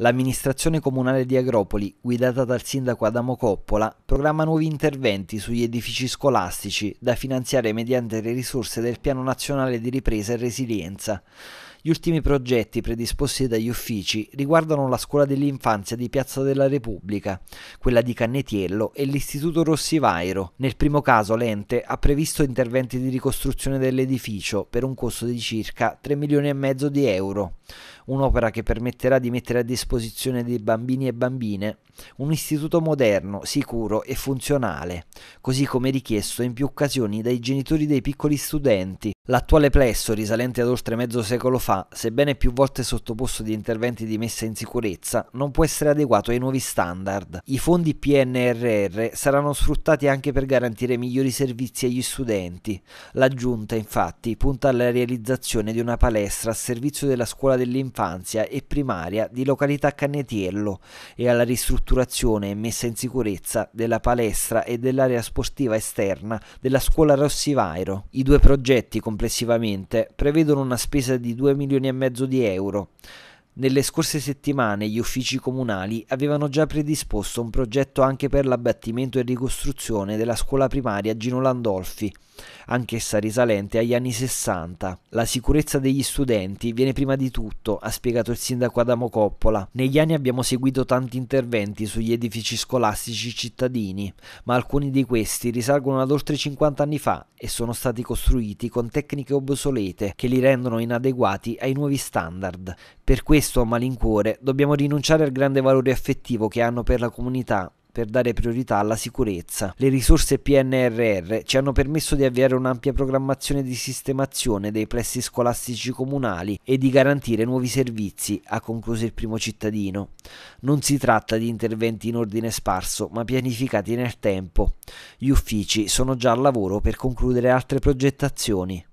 L'amministrazione comunale di Agropoli, guidata dal sindaco Adamo Coppola, programma nuovi interventi sugli edifici scolastici da finanziare mediante le risorse del Piano Nazionale di Ripresa e Resilienza. Gli ultimi progetti predisposti dagli uffici riguardano la scuola dell'infanzia di Piazza della Repubblica, quella di Cannetiello e l'Istituto Rossi Vairo. Nel primo caso l'ente ha previsto interventi di ricostruzione dell'edificio per un costo di circa 3 milioni e mezzo di euro un'opera che permetterà di mettere a disposizione dei bambini e bambine un istituto moderno, sicuro e funzionale, così come richiesto in più occasioni dai genitori dei piccoli studenti, L'attuale plesso, risalente ad oltre mezzo secolo fa, sebbene più volte sottoposto di interventi di messa in sicurezza, non può essere adeguato ai nuovi standard. I fondi PNRR saranno sfruttati anche per garantire migliori servizi agli studenti. La Giunta, infatti, punta alla realizzazione di una palestra a servizio della scuola dell'infanzia e primaria di località Cannetiello e alla ristrutturazione e messa in sicurezza della palestra e dell'area sportiva esterna della scuola Rossivairo. I due progetti completamente complessivamente prevedono una spesa di 2 milioni e mezzo di euro, nelle scorse settimane gli uffici comunali avevano già predisposto un progetto anche per l'abbattimento e ricostruzione della scuola primaria Gino Landolfi, anch'essa risalente agli anni 60. La sicurezza degli studenti viene prima di tutto, ha spiegato il sindaco Adamo Coppola. Negli anni abbiamo seguito tanti interventi sugli edifici scolastici cittadini, ma alcuni di questi risalgono ad oltre 50 anni fa e sono stati costruiti con tecniche obsolete che li rendono inadeguati ai nuovi standard. Per questo questo a malincuore dobbiamo rinunciare al grande valore affettivo che hanno per la comunità per dare priorità alla sicurezza. Le risorse PNRR ci hanno permesso di avviare un'ampia programmazione di sistemazione dei pressi scolastici comunali e di garantire nuovi servizi, ha concluso il primo cittadino. Non si tratta di interventi in ordine sparso, ma pianificati nel tempo. Gli uffici sono già al lavoro per concludere altre progettazioni.